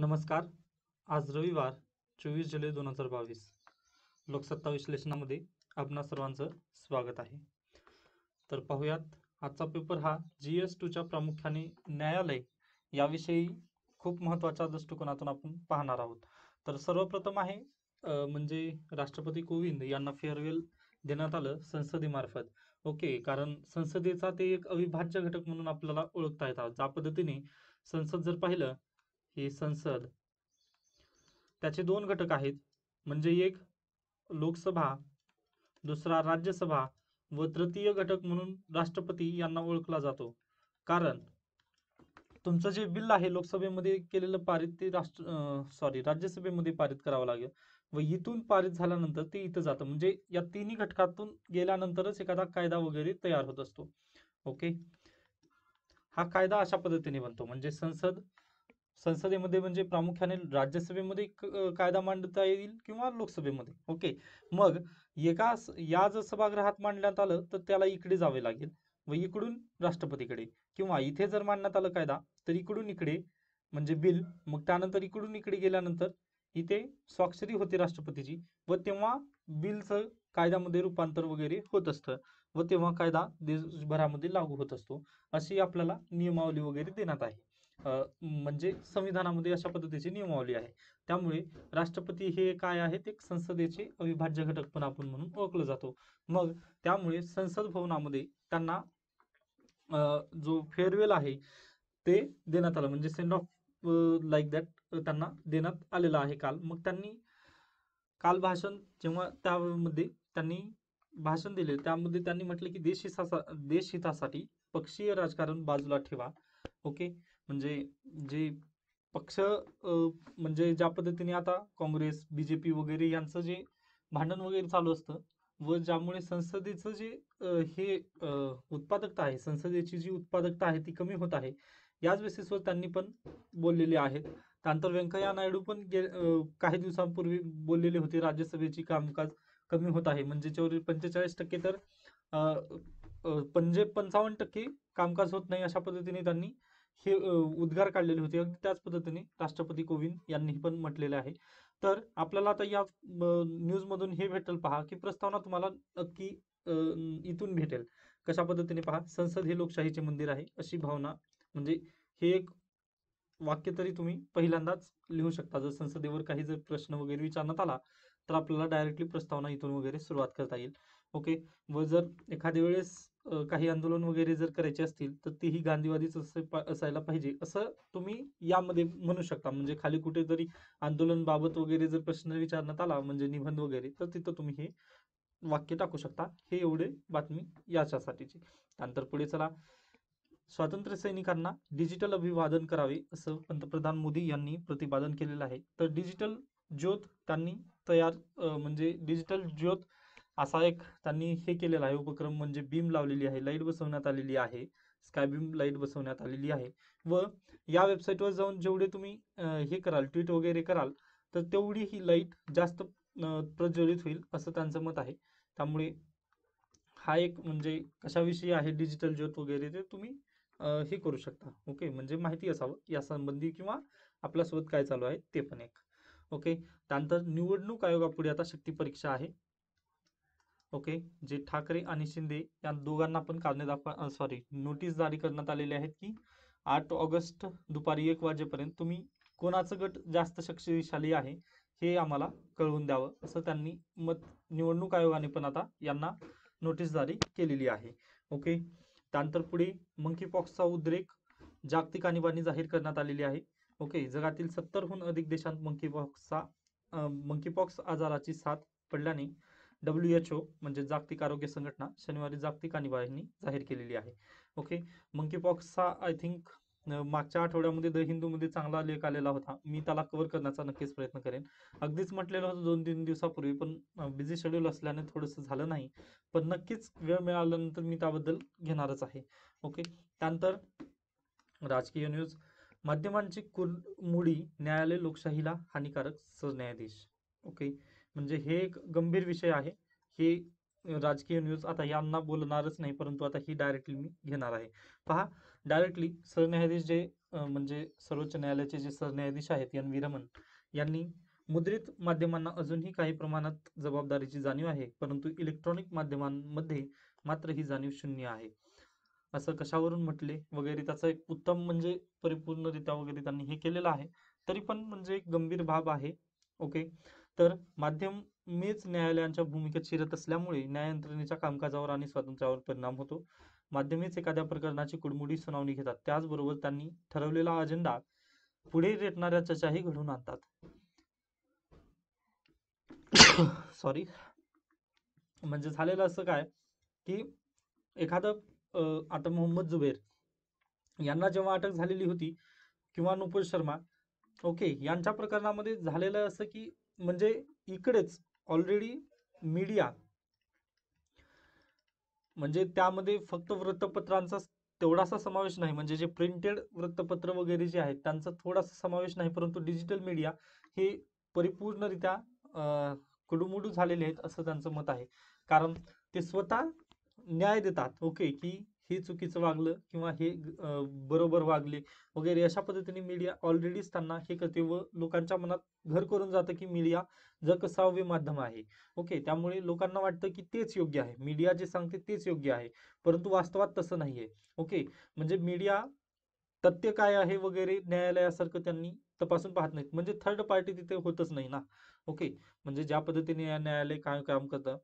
नमस्कार आज रविवार चोवीस जुलै दोन हजार बावीस लोकसत्ता विश्लेषणामध्ये आपणा सर्वांचं स्वागत आहे तर पाहूयात आजचा पेपर हा जी एस टूच्या प्रामुख्याने न्यायालय याविषयी खूप महत्त्वाच्या दृष्टिकोनातून आपण पाहणार आहोत तर सर्वप्रथम आहे म्हणजे राष्ट्रपती कोविंद यांना फेअरवेल देण्यात आलं संसदेमार्फत ओके कारण संसदेचा ते एक अविभाज्य घटक म्हणून आपल्याला ओळखता येतात ज्या पद्धतीने संसद जर पाहिलं ही संसद त्याचे दोन घटक आहेत म्हणजे एक लोकसभा दुसरा राज्यसभा व तृतीय घटक म्हणून राष्ट्रपती यांना ओळखला जातो कारण तुमचं जे बिल आहे लोकसभेमध्ये केलेलं पारित ते राष्ट्र सॉरी राज्यसभेमध्ये पारित करावं लागेल व इथून पारित झाल्यानंतर ते इथं जातं म्हणजे या तिन्ही घटकातून गेल्यानंतरच एखादा कायदा वगैरे तयार होत असतो ओके हा कायदा अशा पद्धतीने बनतो म्हणजे संसद संसदेमध्ये म्हणजे प्रामुख्याने राज्यसभेमध्ये कायदा मांडता येईल किंवा लोकसभेमध्ये ओके मग एका या जर सभागृहात मांडण्यात आलं तर त्याला इकडे जावे लागेल व इकडून राष्ट्रपतीकडे किंवा इथे जर मांडण्यात आलं कायदा तर इकडून इकडे म्हणजे बिल मग त्यानंतर इकडून इकडे गेल्यानंतर इथे स्वाक्षरी होते राष्ट्रपतीची व तेव्हा बिलचं कायद्यामध्ये रूपांतर वगैरे होत असतं व तेव्हा कायदा देशभरामध्ये लागू होत असतो अशी आपल्याला नियमावली वगैरे देण्यात आहे म्हणजे संविधानामध्ये अशा पद्धतीची नियमावली आहे त्यामुळे राष्ट्रपती हे काय आहेत एक संसदेचे अविभाज्य घटक पण आपण म्हणून ओळखलं जातो मग त्यामुळे संसद भवनामध्ये त्यांना जो फेअरवेल आहे ते देण्यात आलं म्हणजे सेंड ऑफ लाईक दॅट त्यांना देण्यात आलेला आहे काल मग त्यांनी काल भाषण जेव्हा त्यामध्ये त्यांनी भाषण दिले त्यामध्ये त्यांनी म्हटलं की देश हितासा हितासाठी पक्षीय राजकारण बाजूला ठेवा ओके म्हणजे जे पक्ष म्हणजे ज्या पद्धतीने आता काँग्रेस बीजेपी वगैरे यांचं जे भांडण वगैरे चालू असतं व ज्यामुळे संसदेचं जे हे उत्पादकता आहे संसदेची जी उत्पादकता आहे ती कमी होत आहे याच बेसिसवर त्यांनी पण बोललेले आहेत त्यानंतर व्यंकय्या नायडू पण गे काही दिवसांपूर्वी बोललेले होते राज्यसभेची कामकाज कमी होत आहे म्हणजे जेवढे पंचेचाळीस टक्के तर पंजे पंचावन्न टक्के कामकाज होत नाही अशा पद्धतीने त्यांनी हे उद्गार काढलेले होते त्याच पद्धतीने राष्ट्रपती कोविंद यांनी पण म्हटलेले आहे तर आपल्याला आता या न्यूजमधून हे भेटेल पहा की प्रस्तावना तुम्हाला नक्की इथून भेटेल कशा पद्धतीने पहा संसद हे लोकशाहीचे मंदिर आहे अशी भावना म्हणजे हे एक वाक्य तरी तुम्ही पहिल्यांदाच लिहू शकता जर संसदेवर काही जर प्रश्न वगैरे विचारण्यात आला तर आपल्याला डायरेक्टली प्रस्तावना इथून वगैरे सुरुवात करता येईल ओके व जर एखाद्या वेळेस काही आंदोलन वगैरे जर करायचे असतील तर ही गांधीवादीच असायला पाहिजे असं तुम्ही यामध्ये म्हणू शकता म्हणजे खाली कुठेतरी आंदोलन बाबत वगैरे जर प्रश्न विचारण्यात आला म्हणजे निबंध वगैरे तर तिथं तुम्ही हे वाक्य टाकू शकता हे एवढे बातमी याच्यासाठीची त्यानंतर पुढे चला स्वातंत्र्य सैनिकांना डिजिटल अभिवादन करावे असं पंतप्रधान मोदी यांनी प्रतिपादन केलेलं आहे तर डिजिटल ज्योत त्यांनी तयार म्हणजे डिजिटल ज्योत असा एक त्यांनी हे केलेला आहे उपक्रम म्हणजे बीम लावलेली आहे लाईट बसवण्यात आलेली आहे स्काय बीम लाईट बसवण्यात आलेली आहे व या वेबसाईटवर जाऊन जेवढे तुम्ही हे कराल ट्विट वगैरे कराल तर तेवढी ही लाईट जास्त प्रज्वलित होईल असं त्यांचं मत आहे त्यामुळे हा एक म्हणजे कशाविषयी आहे डिजिटल ज्योत वगैरे ते तुम्ही हे करू शकता ओके म्हणजे माहिती असावं या संबंधी किंवा आपल्यासोबत काय चालू आहे ते पण एक ओके त्यानंतर निवडणूक आयोगापुढे आता शक्ती परीक्षा आहे ओके जे ठाकरे आणि शिंदे या दोघांना पण कारणे दाखवा सॉरी नोटीस जारी करण्यात आलेली आहेत की आठ ऑगस्ट दुपारी एक वाजेपर्यंत तुम्ही कोणाचं गट जास्त शक्तिशाली आहे हे आम्हाला कळवून द्यावं असं त्यांनी मत निवडणूक आयोगाने पण आता यांना नोटीस जारी केलेली आहे ओके त्यानंतर पुढे मंकी पॉक्सचा उद्रेक जागतिक आणीबाणी जाहीर करण्यात आलेली आहे ओके जगातील सत्तरहून अधिक देशांत मंकी पॉक्सचा मंकी पॉक्स आजाराची साथ पडल्याने डब्ल्यू एच ओ म्हणजे जागतिक आरोग्य संघटना शनिवारी जागतिक आणीबाणी जाहीर केलेली आहे ओके मंकी पॉक्सचा आय थिंक मागच्या आठवड्यामध्ये द हिंदूमध्ये चांगला लेख आलेला होता मी त्याला कव्हर करण्याचा नक्कीच प्रयत्न करेन अगदीच म्हटलेलं होतं दोन तीन दिवसापूर्वी पण बिझी शेड्यूल असल्याने थोडंसं झालं नाही पण नक्कीच वेळ मिळाल्यानंतर मी त्याबद्दल घेणारच आहे ओके त्यानंतर राजकीय न्यूज माध्यमांची कुरमुडी न्यायालय लोकशाहीला हानिकारक सरन्यायाधीश ओके म्हणजे हे एक गंभीर विषय आहे हे राजकीय न्यूज आता यांना बोलणारच नाही परंतु आता ही डायरेक्टली मी घेणार आहे पहा डायरेक्टली सरन्यायाधीश जे म्हणजे सर्वोच्च न्यायालयाचे जे सरन्यायाधीश आहेत एन व्ही रमन यांनी मुद्रित माध्यमांना अजूनही काही प्रमाणात जबाबदारीची जाणीव आहे परंतु इलेक्ट्रॉनिक माध्यमांमध्ये मात्र ही जाणीव शून्य आहे असं कशावरून म्हटले वगैरे त्याचा एक उत्तम म्हणजे परिपूर्णरित्या वगैरे त्यांनी हे केलेलं आहे तरी पण म्हणजे एक गंभीर बाब आहे ओके तर माध्यम मीच न्यायालयांच्या भूमिकेत शिरत असल्यामुळे यंत्रणेच्या कामकाजावर आणि स्वातंत्र्यावर परिणाम होतो माध्यमेच एखाद्या प्रकरणाची कुडमुडी सुनावणी घेतात त्याचबरोबर त्यांनी ठरवलेला अजेंडा पुढे रेटणाऱ्या चर्चाही घडून आणतात सॉरी म्हणजे झालेलं असं काय की एखादं आता मोहम्मद जुबेर यांना जेव्हा अटक झालेली होती किंवा नुपूर शर्मा ओके यांच्या प्रकरणामध्ये झालेलं असं की म्हणजे इकडेच ऑलरेडी मीडिया म्हणजे त्यामध्ये फक्त वृत्तपत्रांचा तेवढासा समावेश नाही म्हणजे जे प्रिंटेड वृत्तपत्र वगैरे जे आहेत त्यांचा थोडासा समावेश नाही परंतु डिजिटल मीडिया हे परिपूर्णरित्या कुडुमुडू झालेले आहेत असं त्यांचं मत आहे कारण ते स्वतः न्याय देतात ओके की हे चुकीचं वागलं किंवा हे बरोबर वागले वगैरे अशा पद्धतीने मीडिया ऑलरेडीच त्यांना हे करते व लोकांच्या मनात घर करून जातं की मीडिया जगसाव्य माध्यम आहे ओके त्यामुळे लोकांना वाटतं की तेच योग्य आहे मीडिया जे सांगते तेच योग्य आहे परंतु वास्तवात तसं नाही आहे ओके म्हणजे मीडिया तथ्य काय आहे वगैरे न्यायालयासारखं त्यांनी तपासून पाहत नाहीत म्हणजे थर्ड पार्टी तिथे होतच नाही ना ओके म्हणजे ज्या पद्धतीने न्यायालय काय काम करतं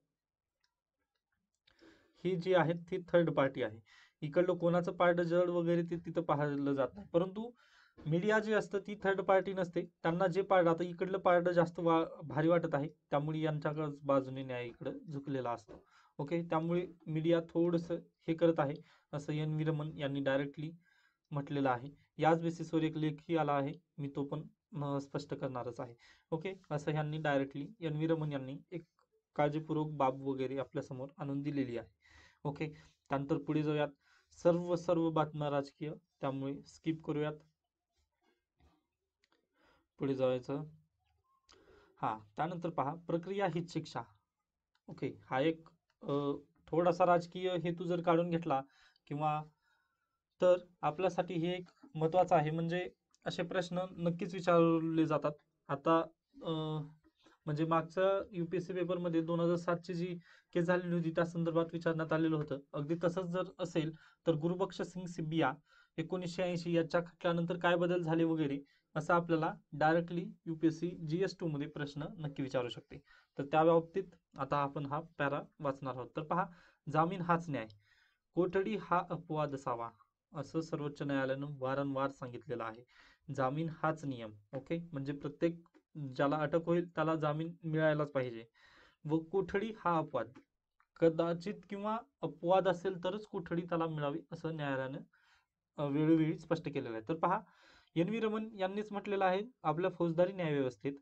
ही जी आहेत ती थर्ड पार्टी आहे इकडलं कोणाचं पार्ट जड वगैरे ते तिथं पाहिलं जात नाही परंतु मीडिया जी असतं ती थर्ड पार्टी नसते त्यांना जे पार्ट आता इकडलं पार्ट जास्त वा भारी वाटत आहे त्यामुळे यांच्याकडंच बाजूने न्याय इकडं झुकलेला असतो ओके त्यामुळे मीडिया थोडंसं हे करत आहे असं एन व्ही रमन यांनी डायरेक्टली म्हटलेलं आहे याच बेसिसवर एक लेखही आला आहे मी तो पण स्पष्ट करणारच आहे ओके असं यांनी डायरेक्टली एन व्ही रमन यांनी एक काळजीपूर्वक बाब वगैरे आपल्यासमोर आणून दिलेली आहे ओके त्यानंतर पुढे जाऊयात सर्व सर्व बातम्या राजकीय त्यामुळे स्किप करूयात पुढे जायचं हा त्यानंतर पहा प्रक्रिया हित शिक्षा ओके हा एक थोडासा राजकीय हेतू जर काढून घेतला किंवा तर आपल्यासाठी हे एक महत्वाचं आहे म्हणजे असे प्रश्न नक्कीच विचारले जातात आता म्हणजे मागचं युपीएससी मध्ये दोन हजार ची जी केस झालेली होती त्या संदर्भात विचारण्यात आलेलं होतं अगदी तसंच जर असेल तर गुरुबक्ष सिंग सिबिया एकोणीसशे ऐंशी याच्या खटल्यानंतर काय बदल झाले वगैरे असा आपल्याला डायरेक्टली युपीएससी जीएस टू मध्ये प्रश्न नक्की विचारू शकते तर त्या बाबतीत आता आपण हा पॅरा वाचणार आहोत तर पहा जामीन हाच न्याय कोठडी हा अपवाद असावा असं सर्वोच्च न्यायालयानं वारंवार सांगितलेलं आहे जामीन हाच नियम ओके म्हणजे प्रत्येक ज्याला अटक होईल त्याला जामीन मिळायलाच पाहिजे व कोठडी हा अपवाद कदाचित किंवा अपवाद असेल तरच कोठडी त्याला मिळावी असं न्यायालयानं वेळोवेळी स्पष्ट केलेलं आहे तर पहा एन व्ही रमन यांनीच म्हटलेलं आहे आपल्या फौजदारी न्यायव्यवस्थेत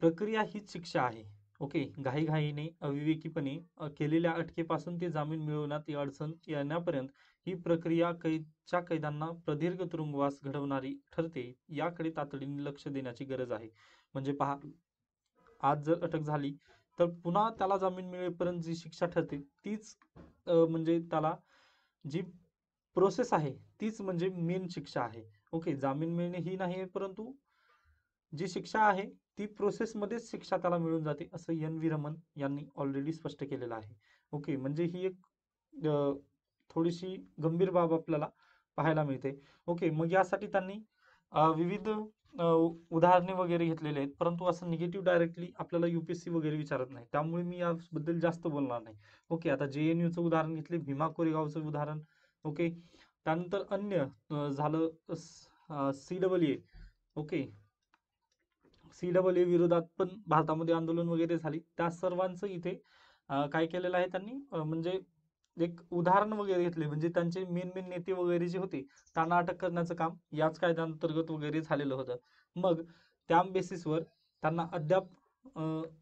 प्रक्रिया हीच शिक्षा आहे ओके घाईघाईने अविवेकीपणे केलेल्या अटकेपासून ते जामीन मिळवण्यात अडचण येण्यापर्यंत ही प्रक्रिया कैदच्या कैद्यांना प्रदीर्घ तुरुंगवास घडवणारी ठरते याकडे तातडीने लक्ष देण्याची गरज आहे म्हणजे पहा आज जर अटक झाली तर पुन्हा त्याला जामीन मिळेपर्यंत जी शिक्षा ठरते तीच म्हणजे त्याला जी प्रोसेस आहे तीच म्हणजे मेन शिक्षा आहे ओके जामीन मिळणे ही नाही परंतु जी शिक्षा आहे ती प्रोसेसमध्येच शिक्षा त्याला मिळून जाते असं एन व्ही रमन यांनी ऑलरेडी स्पष्ट केलेलं आहे ओके म्हणजे ही एक थोडीशी गंभीर बाब आपल्याला पाहायला मिळते ओके मग यासाठी त्यांनी विविध उदाहरणे वगैरे घेतलेले आहेत परंतु असं निगेटिव्ह डायरेक्टली आपल्याला युपीएससी वगैरे विचारत नाही त्यामुळे मी याबद्दल जास्त बोलणार नाही ओके आता जे एन यूचं उदाहरण घेतले भीमा कोरेगावचं उदाहरण ओके त्यानंतर अन्य झालं C double A okay C double A विरोधात पण भारतामध्ये आंदोलन वगैरे झाली त्या सर्वांचं इथे काय केलेलं आहे त्यांनी म्हणजे एक उदाहरण वगैरे घेतले म्हणजे त्यांचे मेन मेन नेते वगैरे जे होते त्यांना अटक करण्याचं काम याच कायद्यांतर्गत वगैरे झालेलं होतं मग त्या बेसिसवर त्यांना अद्याप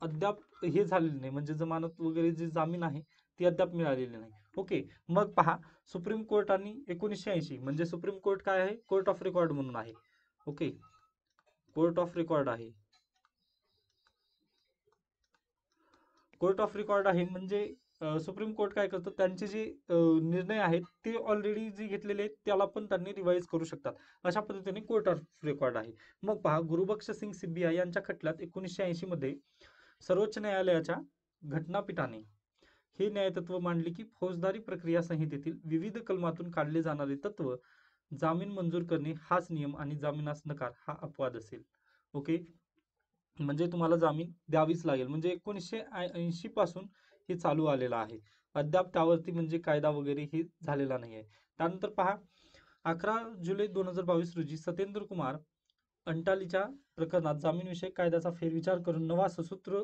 अद्याप हे झालेलं नाही म्हणजे जमानत वगैरे जी जामीन आहे ती अद्याप मिळालेली नाही ओके मग पहा सुप्रीम आणि एकोणीसशे ऐंशी म्हणजे सुप्रीम कोर्ट काय आहे कोर्ट ऑफ रेकॉर्ड म्हणून आहे ओके कोर्ट ऑफ रेकॉर्ड आहे कोर्ट ऑफ रेकॉर्ड आहे म्हणजे सुप्रीम कोर्ट काय करतो त्यांचे जे निर्णय आहेत ते ऑलरेडी जे घेतलेले आहेत त्याला पण त्यांनी रिवाईज करू शकतात. अशा पद्धतीने कोर्ट ऑफ रेकॉर्ड आहे. मग पहा गुरुबक्ष सिंग सिबिया यांच्या खटल्यात 1980 मध्ये सर्वोच्च न्यायालयाच्या घटनापीठाने हे न्यायतत्व मांडले की फौजदारी प्रक्रिया संहितेतील विविध कलमातून काढले जाणारे तत्व जामीन मंजूर करणे हाच नियम आणि जामीनास नकार हा अपवाद असेल. ओके. म्हणजे तुम्हाला जामीन द्यावीच लागेल. म्हणजे एकोणीसशे ऐंशी पासून हे चालू आलेलं आहे अद्याप त्यावरती म्हणजे कायदा वगैरे हे झालेला नाही आहे त्यानंतर पहा अकरा जुलै दोन हजार बावीस रोजी सत्येंद्र कुमार अंटालीच्या प्रकरणात जामीनविषयक कायद्याचा फेरविचार करून नवा ससूत्र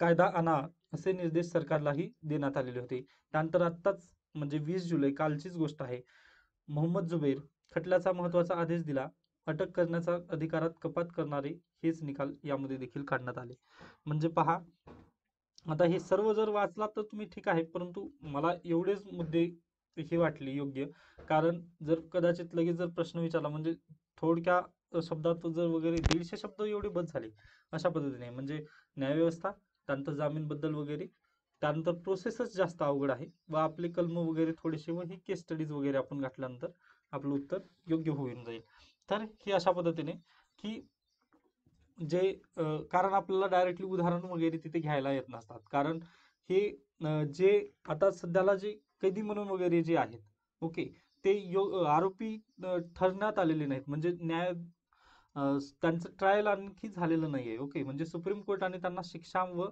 कायदा आणा असे निर्देश सरकारलाही देण्यात आलेले होते त्यानंतर आत्ताच म्हणजे वीस जुलै कालचीच गोष्ट आहे मोहम्मद जुबेर खटल्याचा महत्वाचा आदेश दिला अटक करण्याचा अधिकारात कपात करणारे हेच निकाल यामध्ये देखील काढण्यात आले म्हणजे पहा आता हे सर्व जर वाचलात तर तुम्ही ठीक आहे परंतु मला एवढेच मुद्दे हे वाटले योग्य कारण जर कदाचित लगेच जर प्रश्न विचारला म्हणजे थोडक्या शब्दात जर वगैरे दीडशे शब्द एवढे बंद झाले अशा पद्धतीने म्हणजे न्यायव्यवस्था त्यानंतर जामीनबद्दल वगैरे त्यानंतर प्रोसेसच जास्त अवघड आहे व आपले कलम वगैरे थोडेसे व ही केस स्टडीज वगैरे आपण घातल्यानंतर आपलं उत्तर योग्य होऊन जाईल तर हे अशा पद्धतीने की जे कारण आपल्याला डायरेक्टली उदाहरण वगैरे तिथे घ्यायला येत नसतात कारण हे जे आता सध्याला जे कैदी म्हणून वगैरे जे आहेत ओके ते यो आरोपी ठरण्यात आलेले नाहीत म्हणजे न्याय त्यांचं ट्रायल आणखी झालेलं नाहीये ओके म्हणजे सुप्रीम कोर्टाने त्यांना शिक्षा व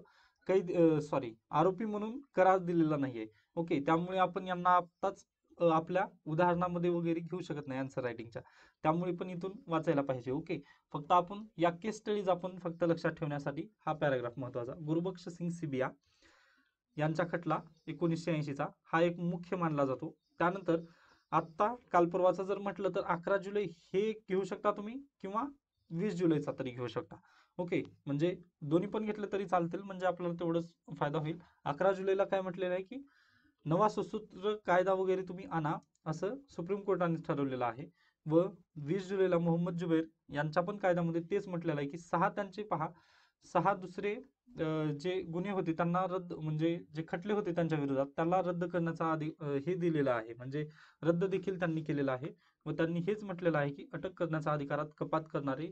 कैद सॉरी आरोपी म्हणून करार दिलेला नाहीये ओके त्यामुळे आपण यांना आत्ताच आपल्या उदाहरणामध्ये वगैरे घेऊ शकत नाही आन्सर रायटिंगच्या त्यामुळे पण इथून वाचायला पाहिजे ओके फक्त आपण या केस स्टडीज आपण फक्त लक्षात ठेवण्यासाठी हा पॅराग्राफ महत्वाचा गुरुबक्ष सिंग सिबिया यांचा खटला एकोणीसशे ऐंशीचा हा एक मुख्य मानला जातो त्यानंतर आत्ता कालपूर्वाचा जर म्हटलं तर अकरा जुलै हे घेऊ शकता तुम्ही किंवा वीस जुलैचा तरी घेऊ शकता ओके म्हणजे दोन्ही पण घेतलं तरी चालतील म्हणजे आपल्याला तेवढंच फायदा होईल अकरा जुलैला काय म्हटलेलं आहे की नवा सुसूत्र कायदा वगैरे तुम्ही आणा असं सुप्रीम कोर्टाने ठरवलेलं आहे व वीस जुलैला मोहम्मद जुबेर यांच्या पण कायद्यामध्ये तेच म्हटलेलं आहे की सहा त्यांचे पहा सहा दुसरे जे गुन्हे होते त्यांना रद्द म्हणजे जे खटले होते त्यांच्या विरोधात त्यांना रद्द करण्याचा आधी हे दिलेलं आहे म्हणजे रद्द देखील त्यांनी केलेलं आहे व त्यांनी हेच म्हटलेलं आहे की अटक करण्याचा अधिकारात कपात करणारे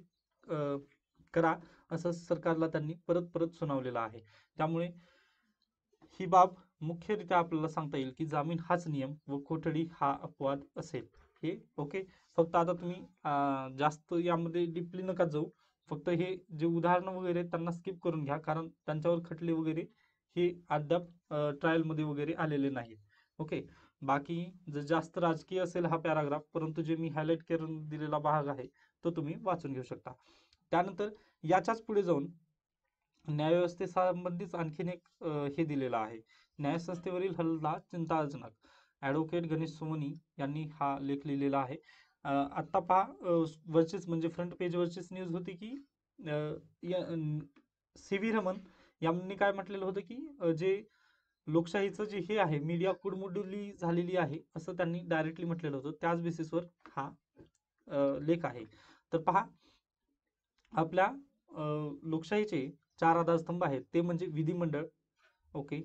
करा असं सरकारला त्यांनी परत परत सुनावलेलं आहे त्यामुळे ही बाब मुख्यरित्या आपल्याला सांगता येईल की जामीन हाच नियम व कोठडी हा अपवाद असेल हे ओके फक्त आता तुम्ही जास्त यामध्ये डिपली नका जाऊ फक्त हे जे उदाहरणं वगैरे त्यांना स्किप करून घ्या कारण त्यांच्यावर खटले वगैरे हे अद्याप ट्रायलमध्ये वगैरे आलेले नाहीत ओके बाकी जर जास्त राजकीय असेल हा पॅराग्राफ परंतु जे मी हायलाईट करून दिलेला भाग आहे तो तुम्ही वाचून घेऊ शकता त्यानंतर याच्याच पुढे जाऊन न्यायव्यवस्थेसंबंधीच आणखीन एक हे दिलेलं आहे न्यायसंस्थेवरील हल्ला चिंताजनक ॲडव्होकेट गणेश सोमनी यांनी हा लेख लिहिलेला आहे आत्ता पहा वरचीच म्हणजे फ्रंट पेजवरचीच न्यूज होती की सी व्ही रमन यांनी काय म्हटलेलं होतं की जे लोकशाहीचं जे हे आहे मीडिया कुडमुडली झालेली आहे असं त्यांनी डायरेक्टली म्हटलेलं होतं त्याच बेसिसवर हा लेख आहे तर पहा आपल्या लोकशाहीचे चार आधारस्तंभ आहेत ते म्हणजे विधिमंडळ ओके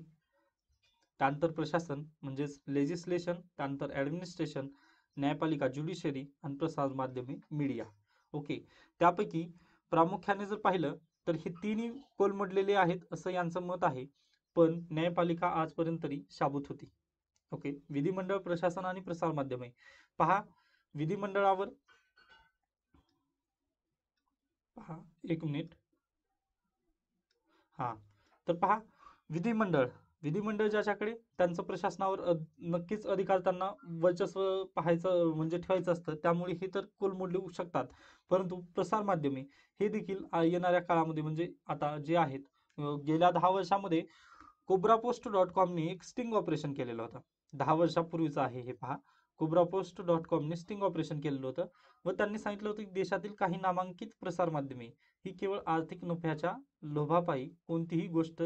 त्यानंतर प्रशासन म्हणजेच लेजिस्लेशन त्यानंतर ऍडमिनिस्ट्रेशन न्यायपालिका ज्युडिशरी आणि प्रसार माध्यमे मीडिया ओके त्यापैकी प्रामुख्याने जर पाहिलं तर हे तिन्ही कोलमडलेले आहेत असं यांचं मत आहे पण न्यायपालिका आजपर्यंत तरी शाबूत होती ओके विधिमंडळ प्रशासन आणि प्रसार माध्यमे पहा विधिमंडळावर पहा एक मिनिट हा तर पहा विधिमंडळ विधिमंडळ ज्याच्याकडे त्यांचं प्रशासनावर नक्कीच अधिकार त्यांना वर्चस्व पाहायचं म्हणजे ठेवायचं असतं त्यामुळे हे तर कोलमोडले होऊ शकतात परंतु प्रसारमाध्यमे हे देखील येणाऱ्या काळामध्ये म्हणजे आता जे आहेत गेल्या दहा वर्षामध्ये कोब्रा पोस्ट डॉट कॉमने एक स्टिंग ऑपरेशन केलेलं होतं दहा वर्षापूर्वीचं आहे हे पहा कोब्रा पोस्ट डॉट कॉमने स्टिंग ऑपरेशन केलेलं होतं व त्यांनी सांगितलं होतं की देशातील काही नामांकित प्रसार माध्यमे ही केवळ आर्थिक नफ्याच्या लोभापायी कोणतीही गोष्ट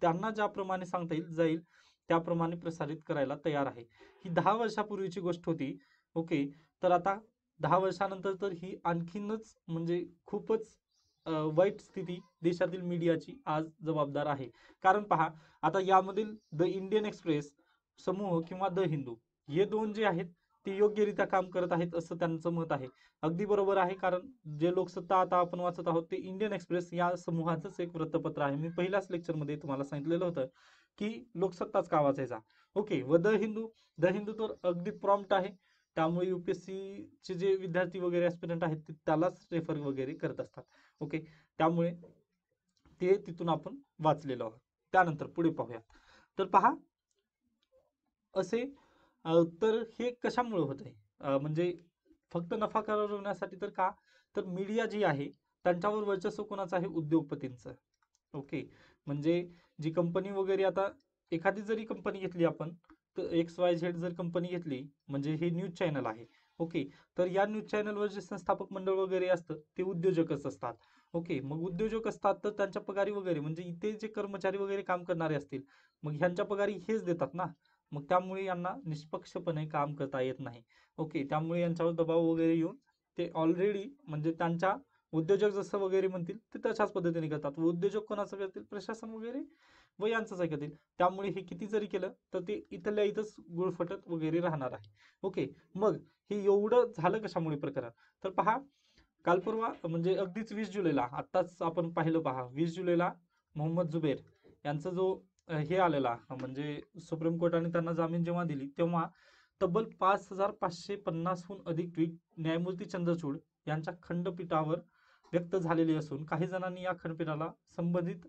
त्यांना ज्याप्रमाणे सांगता येईल जाईल त्याप्रमाणे प्रसारित करायला तयार आहे ही दहा वर्षापूर्वीची गोष्ट होती ओके तर आता दहा वर्षानंतर तर ही आणखीनच म्हणजे खूपच वाईट स्थिती देशातील मीडियाची आज जबाबदार आहे कारण पहा आता यामधील द इंडियन एक्सप्रेस समूह किंवा द हिंदू हे दोन जे आहेत ते योग्यरित्या काम करत आहेत असं त्यांचं मत आहे अगदी बरोबर आहे कारण जे लोकसत्ता आता आपण वाचत आहोत ते इंडियन एक्सप्रेस या समूहाचंच एक वृत्तपत्र आहे मी पहिल्याच लेक्चरमध्ये तुम्हाला सांगितलेलं होतं की लोकसत्ताच का वाचायचा ओके व द हिंदू द हिंदू तर अगदी प्रॉम्प्ट आहे त्यामुळे युपीएससीचे जे विद्यार्थी वगैरे एस्पिरंट आहेत ते त्यालाच रेफर वगैरे करत असतात ओके त्यामुळे ते तिथून आपण वाचलेलो आहोत त्यानंतर पुढे पाहूया तर पहा असे तर हे कशामुळे होत आहे म्हणजे फक्त नफा करण्यासाठी तर का तर मीडिया जी आहे त्यांच्यावर वर्चस्व कोणाचं आहे उद्योगपतींचं ओके म्हणजे जी कंपनी वगैरे आता एखादी जरी कंपनी घेतली आपण तर एक्स वाय झेड जर कंपनी घेतली म्हणजे हे न्यूज चॅनल आहे ओके तर या न्यूज चॅनलवर जे संस्थापक मंडळ वगैरे असतं ते उद्योजकच असतात ओके मग उद्योजक असतात तर त्यांच्या पगारी वगैरे म्हणजे इथे जे कर्मचारी वगैरे काम करणारे असतील मग ह्यांच्या पगारी हेच देतात ना मग त्यामुळे यांना निष्पक्षपणे काम करता येत नाही ओके त्यामुळे यांच्यावर दबाव वगैरे येऊन ते ऑलरेडी म्हणजे त्यांच्या उद्योजक जसं वगैरे म्हणतील ते तशाच पद्धतीने करतात व उद्योजक कोणाचं करतील प्रशासन वगैरे व यांचं करतील त्यामुळे हे किती जरी केलं तर ते इथल्या इथंच गुळफटत वगैरे राहणार आहे ओके मग हे एवढं झालं कशामुळे प्रकरण तर पहा कालपूर्वा म्हणजे अगदीच वीस जुलैला आत्ताच आपण पाहिलं पहा वीस जुलैला मोहम्मद जुबेर यांचा जो हे आलेला म्हणजे सुप्रीम कोर्टाने त्यांना जामीन जेव्हा दिली तेव्हा तब्बल पाच हजार पाचशे पन्नासहून अधिक ट्विट न्यायमूर्ती चंद्रचूड यांच्या खंडपीठावर व्यक्त झालेली असून काही जणांनी या खंडपीठाला संबंधित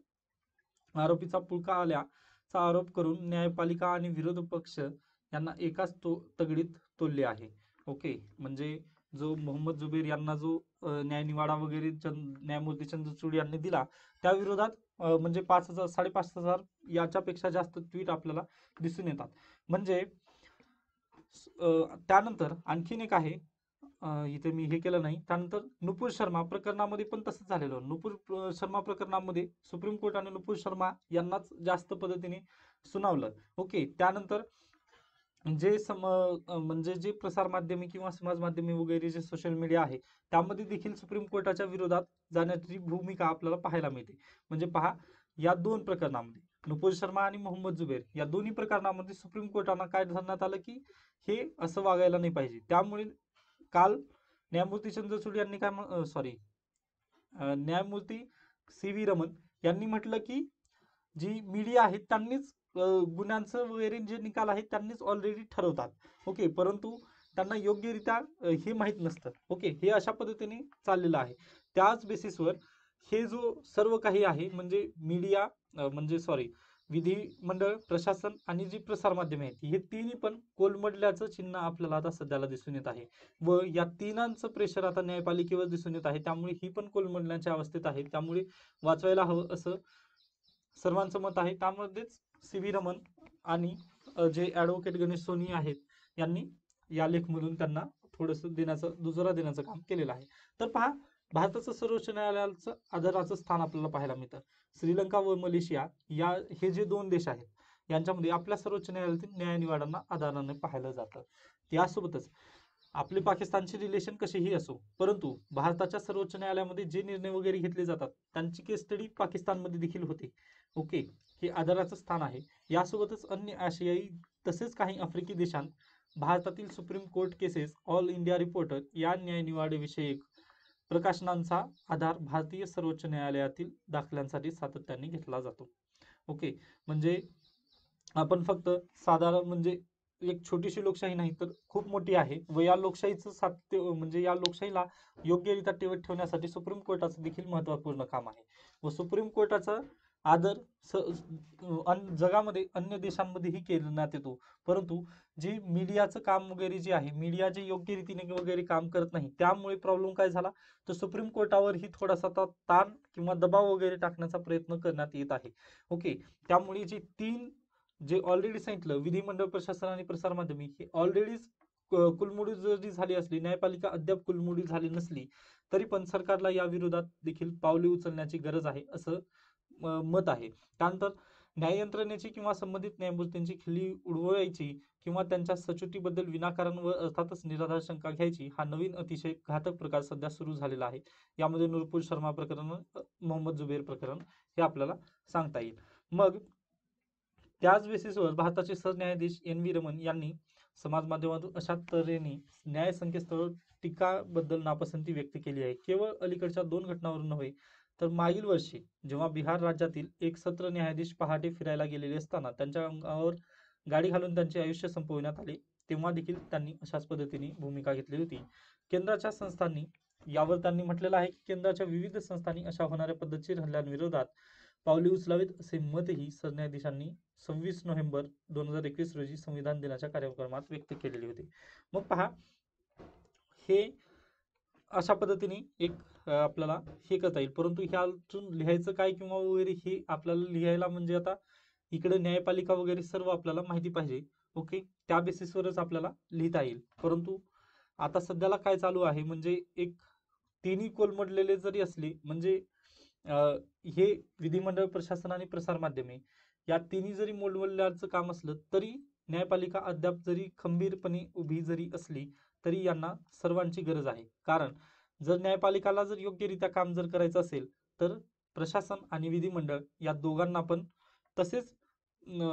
आरोपीचा पुळका आल्याचा आरोप करून न्यायपालिका आणि विरोध पक्ष यांना एकाच तो तगडीत तोलले आहे ओके म्हणजे जो मोहम्मद जुबेर यांना जो न्यायनिवाडा वगैरे न्यायमूर्ती चंद्रचूड यांनी दिला त्या विरोधात म्हणजे पाच हजार साडेपाच हजार याच्यापेक्षा जास्त ट्विट आपल्याला दिसून येतात म्हणजे त्यानंतर आणखीन एक आहे इथे मी हे केलं नाही त्यानंतर नुपूर शर्मा प्रकरणामध्ये पण तसंच झालेलं नुपूर शर्मा प्रकरणामध्ये सुप्रीम कोर्ट आणि नुपूर शर्मा यांनाच जास्त पद्धतीने सुनावलं ओके त्यानंतर जे म्हणजे सम म्हणजे जे प्रसार प्रसारमाध्यमे किंवा समाजमाध्यमे वगैरे जे सोशल मीडिया आहे त्यामध्ये देखील सुप्रीम कोर्टाच्या विरोधात जाण्याची भूमिका आपल्याला पाहायला मिळते म्हणजे पहा या दोन प्रकरणामध्ये नुपूर शर्मा आणि मोहम्मद जुबेर या दोन्ही प्रकरणामध्ये सुप्रीम कोर्टाना काय धरण्यात आलं की हे असं वागायला नाही पाहिजे त्यामुळे काल न्यायमूर्ती चंद्रचूड यांनी काय सॉरी न्यायमूर्ती सी व्ही रमन यांनी म्हटलं की जी मीडिया आहे त्यांनीच गुन्ह्यांचं वगैरे जे निकाल आहेत त्यांनीच ऑलरेडी ठरवतात ओके परंतु त्यांना योग्यरित्या हे माहीत नसतं ओके हे अशा पद्धतीने चाललेलं आहे त्याच बेसिसवर हे जो सर्व काही आहे म्हणजे मीडिया म्हणजे सॉरी मंडळ प्रशासन आणि जी प्रसार माध्यमे आहेत हे तिन्ही पण कोलमडल्याचं चिन्ह आपल्याला आता सध्याला दिसून येत आहे व या तिनांचं प्रेशर आता न्यायपालिकेवर दिसून येत आहे त्यामुळे ही पण कोलमडल्याच्या अवस्थेत आहे त्यामुळे वाचवायला हवं असं सर्वांचं मत आहे त्यामध्येच सी व्ही रमन आणि जे ऍडव्होकेट गणेश सोनी आहेत यांनी या लेखमधून त्यांना थोडंसं देण्याचं दुजोरा देण्याचं काम केलेलं आहे तर पहा भारताचं सर्वोच्च न्यायालयाचं आदराचं स्थान आपल्याला पाहायला मिळतं श्रीलंका व मलेशिया या हे जे दोन देश आहेत यांच्यामध्ये आपल्या सर्वोच्च न्यायालयातील न्यायनिवाडांना आधाराने पाहिलं जातं यासोबतच आपले पाकिस्तानचे रिलेशन कसेही असो परंतु भारताच्या सर्वोच्च न्यायालयामध्ये जे निर्णय वगैरे घेतले जातात त्यांची केस स्टडी पाकिस्तानमध्ये देखील होते ओके हे आदराचं स्थान आहे यासोबतच अन्य आशियाई तसेच काही आफ्रिकी देशांत भारतातील supreme court cases all India reporter या विषयक प्रकाशनांचा आधार भारतीय सर्वोच्च न्यायालयातील दाखल्यांसाठी सातत्याने घेतला जातो ओके म्हणजे आपण फक्त साधारण म्हणजे एक छोटीशी लोकशाही नाही तर खूप मोठी आहे व या लोकशाहीचं सात्य म्हणजे या लोकशाहीला योग्यरित्या टेवत ठेवण्यासाठी सुप्रीम कोर्टाचं देखील महत्वपूर्ण काम आहे व सुप्रीम कोर्टाचं आदर स अन जगामध्ये अन्य देशांमध्येही केला येतो परंतु जे मीडियाचं काम वगैरे जे आहे मीडिया जे योग्य रीतीने वगैरे काम करत नाही त्यामुळे प्रॉब्लेम काय झाला तर सुप्रीम कोर्टावरही थोडासा ताण किंवा दबाव वगैरे टाकण्याचा प्रयत्न करण्यात येत आहे ओके त्यामुळे जे तीन जे ऑलरेडी सांगितलं विधिमंडळ प्रशासन आणि प्रसार हे ऑलरेडी कुलमुडी जरी झाली असली न्यायपालिका अद्याप कुलमुडी झाली नसली तरी पण सरकारला या विरोधात देखील पावले उचलण्याची गरज आहे असं मत आहे त्यानंतर न्याय यंत्रणेची किंवा संबंधित न्यायमूर्तींची खिल्ली उडवायची किंवा त्यांच्या सचोटीबद्दल विनाकारण व अर्थातच निराधार शंका घ्यायची हा नवीन अतिशय घातक प्रकार सध्या सुरू झालेला आहे यामध्ये नूरपूर शर्मा प्रकरण मोहम्मद जुबेर प्रकरण हे आपल्याला सांगता येईल मग त्याच बेसिसवर भारताचे सरन्यायाधीश एन व्ही रमन यांनी समाज माध्यमातून अशा तऱ्हेने न्याय संकेतस्थळ टीकाबद्दल नापसंती व्यक्त केली आहे केवळ अलीकडच्या दोन घटनांवरून नव्हे तर मागील वर्षी जेव्हा बिहार राज्यातील एक सत्र न्यायाधीश पहाटे फिरायला गेलेले असताना त्यांच्या अंगावर गाडी घालून त्यांचे आयुष्य संपविण्यात आले तेव्हा देखील त्यांनी अशाच पद्धतीने भूमिका घेतली होती केंद्राच्या संस्थांनी यावर त्यांनी म्हटलेलं आहे की केंद्राच्या विविध संस्थांनी अशा होणाऱ्या पद्धतशीर हल्ल्यांविरोधात पावली उचलावीत असे मतही सरन्यायाधीशांनी सव्वीस नोव्हेंबर दोन हजार एकवीस रोजी संविधान दिनाच्या कार्यक्रमात व्यक्त केलेली होती मग पहा हे अशा पद्धतीने एक आपल्याला हे करता येईल परंतु ह्यातून लिहायचं काय किंवा वगैरे हे आपल्याला लिहायला म्हणजे आता इकडे न्यायपालिका वगैरे सर्व आपल्याला माहिती पाहिजे ओके त्या बेसिसवरच आपल्याला लिहिता येईल परंतु आता सध्याला काय चालू आहे म्हणजे एक तिन्ही कोलमडलेले जरी असले म्हणजे हे विधिमंडळ प्रशासन आणि प्रसार या तिन्ही जरी मोलमोलल्याचं काम असलं तरी न्यायपालिका अद्याप जरी खंबीरपणे उभी जरी असली तरी यांना सर्वांची गरज आहे कारण जर न्यायपालिकाला जर योग्यरित्या काम जर करायचं असेल तर प्रशासन आणि विधिमंडळ या दोघांना पण तसेच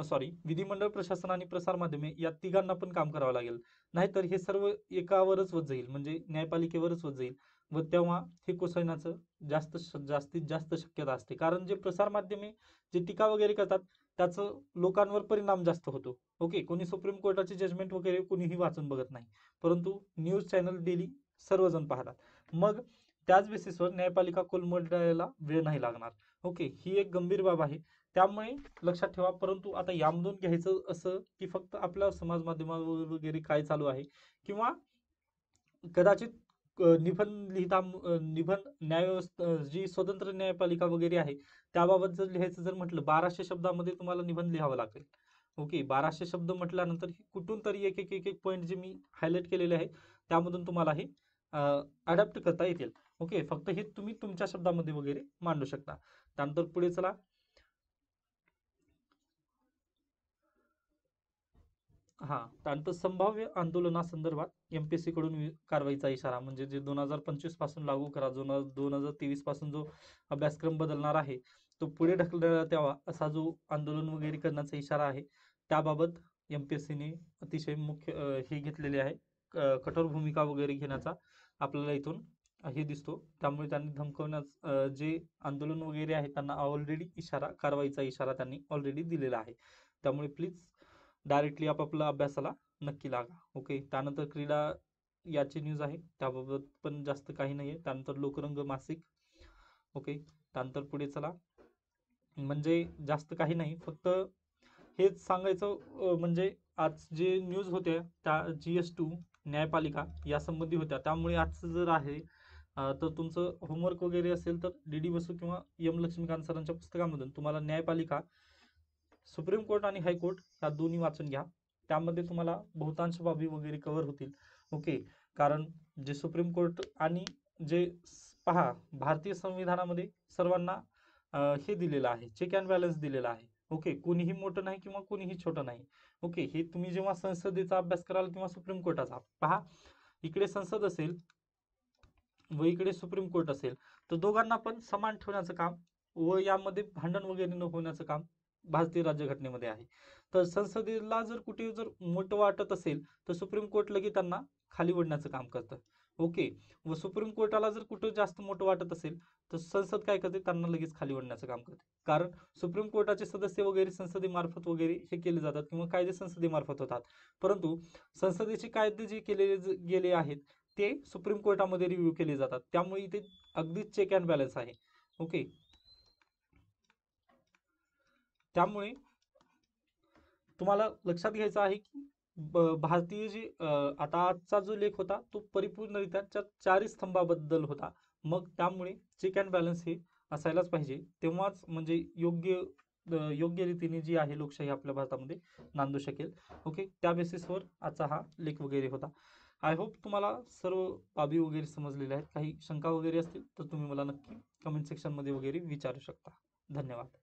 सॉरी विधिमंडळ प्रशासन आणि प्रसार माध्यमे या तिघांना पण काम करावं लागेल नाहीतर हे सर्व एकावरच होत जाईल म्हणजे न्यायपालिकेवरच होत जाईल व तेव्हा हे कोसळण्याचं जास्त जास्तीत जास्त शक्यता असते कारण जे प्रसार माध्यमे जे टीका वगैरे करतात त्याचं लोकांवर परिणाम जास्त होतो ओके कोणी सुप्रीम कोर्टाचे जजमेंट वगैरे कोणीही वाचून बघत नाही परंतु न्यूज चॅनल डेली सर्वजण पाहतात मग त्याच बेसिसवर न्यायपालिका कोलमडायला वेळ नाही लागणार ओके ही एक गंभीर बाब आहे त्यामुळे लक्षात ठेवा परंतु आता यामधून घ्यायचं असं की फक्त आपल्या समाज माध्यमावर वगैरे काय चालू आहे किंवा कदाचित निबंध लिहिता निबंध न्यायव्यवस्था जी स्वतंत्र न्यायपालिका वगैरे आहे त्याबाबत जर लिहायचं जर म्हटलं बाराशे शब्दामध्ये तुम्हाला निबंध लिहावा लागेल ओके बाराशे शब्द म्हटल्यानंतर कुठून तरी एक एक एक एक पॉईंट जे मी हायलाईट केलेले आहे त्यामधून तुम्हाला हे अडॅप्ट करता येतील ओके फक्त हे तुम्ही तुमच्या शब्दामध्ये वगैरे मांडू शकता त्यानंतर पुढे चला हा त्यानंतर संभाव्य आंदोलनासंदर्भात एम कडून कारवाईचा इशारा म्हणजे जे दोन हजार पंचवीस पासून लागू करा दोन हजार तेवीस पासून जो अभ्यासक्रम बदलणार आहे तो पुढे ढकलण्यात यावा असा जो आंदोलन वगैरे करण्याचा इशारा आहे त्याबाबत एम पी अतिशय मुख्य हे घेतलेले आहे कठोर भूमिका वगैरे घेण्याचा आपल्याला इथून हे दिसतो त्यामुळे त्यांनी धमकवण्यास जे आंदोलन वगैरे आहे त्यांना ऑलरेडी इशारा कारवाईचा इशारा त्यांनी ऑलरेडी दिलेला आहे त्यामुळे प्लीज डायरेक्टली आपापल्या अभ्यासाला नक्की लागा ओके त्यानंतर क्रीडा याची न्यूज आहे त्याबाबत पण जास्त काही नाही आहे त्यानंतर लोकरंग मासिक ओके त्यानंतर पुढे चला म्हणजे जास्त काही नाही फक्त हेच सांगायचं म्हणजे आज जे न्यूज होत्या त्या जी एस टू न्यायपालिका यासंबंधी होत्या त्यामुळे आजचं जर आहे तर तुमचं होमवर्क वगैरे असेल तर डी डी बसू किंवा यम लक्ष्मीकांत सरांच्या पुस्तकामधून तुम्हाला न्यायपालिका सुप्रीम कोर्ट आणि हायकोर्ट या दोन्ही वाचून घ्या त्यामध्ये तुम्हाला बहुतांश बाबी वगैरे कव्हर होतील ओके कारण जे सुप्रीम कोर्ट आणि जे पहा भारतीय संविधानामध्ये सर्वांना हे दिलेलं आहे चेक अँड बॅलन्स दिलेला आहे ओके कोणीही मोठं नाही किंवा कोणीही छोटं नाही ओके हे तुम्ही जेव्हा संसदेचा अभ्यास कराल किंवा सुप्रीम कोर्टाचा पहा इकडे संसद असेल व इकडे सुप्रीम कोर्ट असेल तर दोघांना पण समान ठेवण्याचं काम व यामध्ये भांडण वगैरे न होण्याचं काम भारतीय राज्यघटनेमध्ये आहे तर संसदेला जर कुठे जर मोठं वाटत असेल तर सुप्रीम कोर्ट लगे त्यांना खाली ओढण्याचं काम करतं ओके व सुप्रीम कोर्टाला जर कुठं जास्त मोठं वाटत असेल तर संसद काय करते त्यांना लगेच खाली ओढण्याचं काम करते कारण सुप्रीम कोर्टाचे सदस्य वगैरे संसदेमार्फत वगैरे हे केले जातात किंवा कायदे संसदेमार्फत होतात परंतु संसदेचे कायदे जे केलेले गेले आहेत ते सुप्रीम कोर्टामध्ये रिव्ह्यू केले जातात त्यामुळे इथे अगदी चेक अँड बॅलन्स आहे ओके त्यामुळे तुम्हाला लक्षात घ्यायचं आहे की ब भारतीय जी आता आजचा जो लेख होता तो परिपूर्णरित्या चारही स्तंभाबद्दल होता मग त्यामुळे चेक अँड बॅलन्स हे असायलाच पाहिजे तेव्हाच म्हणजे योग्य योग्य रीतीने जी आहे लोकशाही आपल्या भारतामध्ये नांदू शकेल ओके त्या बेसिसवर आजचा हा लेख वगैरे होता आय होप तुम्हाला सर्व बाबी वगैरे समजलेल्या आहेत काही शंका वगैरे असतील तर तुम्ही मला नक्की कमेंट सेक्शनमध्ये वगैरे विचारू शकता धन्यवाद